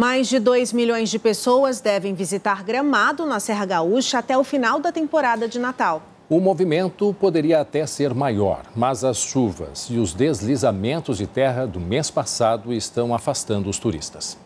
Mais de 2 milhões de pessoas devem visitar Gramado, na Serra Gaúcha, até o final da temporada de Natal. O movimento poderia até ser maior, mas as chuvas e os deslizamentos de terra do mês passado estão afastando os turistas.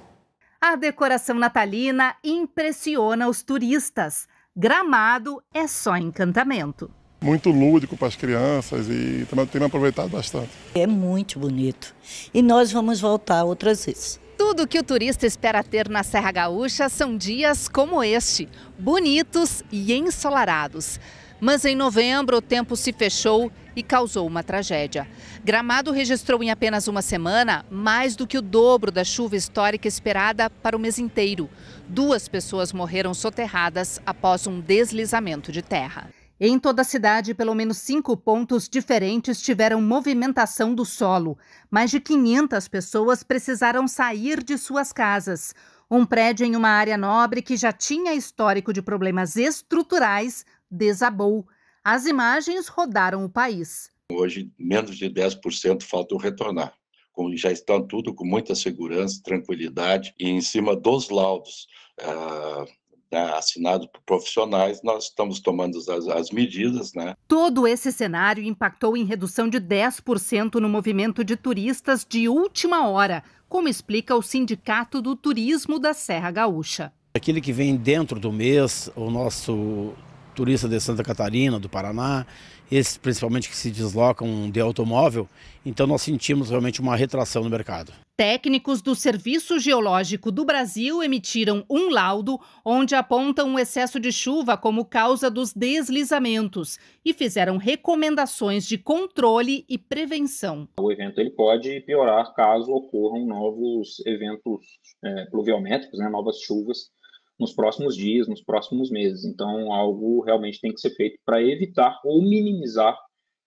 A decoração natalina impressiona os turistas. Gramado é só encantamento. Muito lúdico para as crianças e também tem aproveitado bastante. É muito bonito. E nós vamos voltar outras vezes. Tudo que o turista espera ter na Serra Gaúcha são dias como este, bonitos e ensolarados. Mas em novembro o tempo se fechou e causou uma tragédia. Gramado registrou em apenas uma semana mais do que o dobro da chuva histórica esperada para o mês inteiro. Duas pessoas morreram soterradas após um deslizamento de terra. Em toda a cidade, pelo menos cinco pontos diferentes tiveram movimentação do solo. Mais de 500 pessoas precisaram sair de suas casas. Um prédio em uma área nobre que já tinha histórico de problemas estruturais desabou. As imagens rodaram o país. Hoje, menos de 10% faltam retornar. já estão tudo com muita segurança, tranquilidade e em cima dos laudos. Uh né, assinado por profissionais, nós estamos tomando as, as medidas. Né? Todo esse cenário impactou em redução de 10% no movimento de turistas de última hora, como explica o Sindicato do Turismo da Serra Gaúcha. Aquele que vem dentro do mês, o nosso turista de Santa Catarina, do Paraná, esses principalmente que se deslocam de automóvel, então nós sentimos realmente uma retração no mercado. Técnicos do Serviço Geológico do Brasil emitiram um laudo onde apontam o excesso de chuva como causa dos deslizamentos e fizeram recomendações de controle e prevenção. O evento ele pode piorar caso ocorram novos eventos é, pluviométricos, né, novas chuvas nos próximos dias, nos próximos meses. Então, algo realmente tem que ser feito para evitar ou minimizar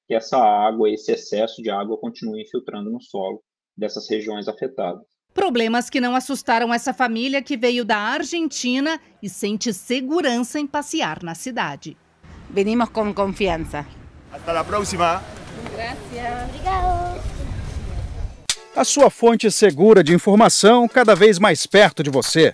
que essa água, esse excesso de água, continue infiltrando no solo dessas regiões afetadas. Problemas que não assustaram essa família que veio da Argentina e sente segurança em passear na cidade. Venimos com confiança. Até a próxima. Obrigado. A sua fonte segura de informação cada vez mais perto de você.